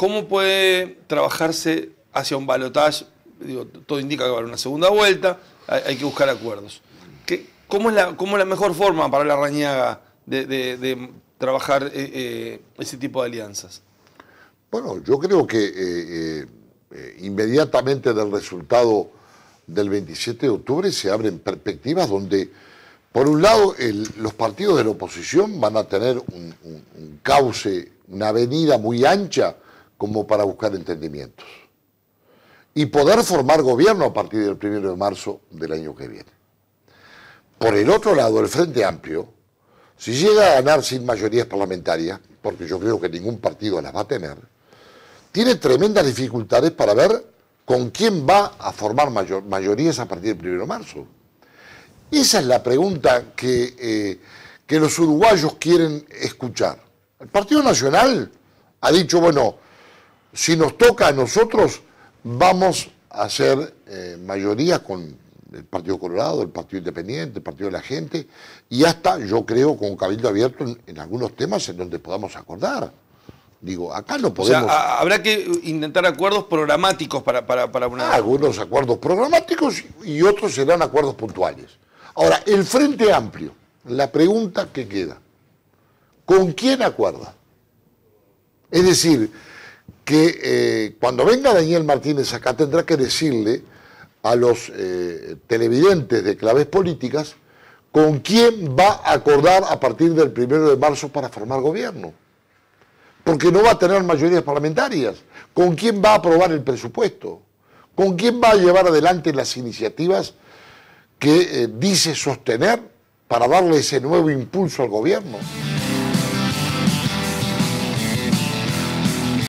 ¿Cómo puede trabajarse hacia un balotaje? Digo, todo indica que va a haber una segunda vuelta, hay, que buscar acuerdos. ¿Qué, cómo, es la, cómo la mejor forma para la rañaga de, trabajar eh, eh, ese tipo de alianzas? Bueno, yo creo que eh, inmediatamente del resultado del 27 de octubre se abren perspectivas donde, por un lado, los partidos de la oposición van a tener un, un cauce, una avenida muy ancha como para buscar entendimientos. Y poder formar gobierno a partir del 1 de marzo del año que viene. Por el otro lado, el Frente Amplio, si llega a ganar sin mayorías parlamentarias, porque yo creo que ningún partido las va a tener, tiene tremendas dificultades para ver con quién va a formar mayorías a partir del 1 de marzo. Esa es la pregunta eh, que los uruguayos quieren escuchar. El Partido Nacional ha dicho, bueno, si nos toca a nosotros, vamos a hacer eh, mayoría con el Partido Colorado, el Partido Independiente, el Partido de la Gente, y hasta, yo creo, con Cabildo Abierto en, algunos temas en donde podamos acordar. Digo, acá no podemos... habrá que intentar acuerdos programáticos para, para una... Ah, algunos acuerdos programáticos y otros serán acuerdos puntuales. Ahora, el Frente Amplio, la pregunta que queda, ¿con quién acuerda? Es decir, que eh, cuando venga Daniel Martínez acá tendrá que decirle a los eh, televidentes de claves políticas con quién va a acordar a partir del primero de marzo para formar gobierno. Porque no va a tener mayorías parlamentarias. ¿Con quién va a aprobar el presupuesto? ¿Con quién va a llevar adelante las iniciativas que eh, dice sostener para darle ese nuevo impulso al gobierno?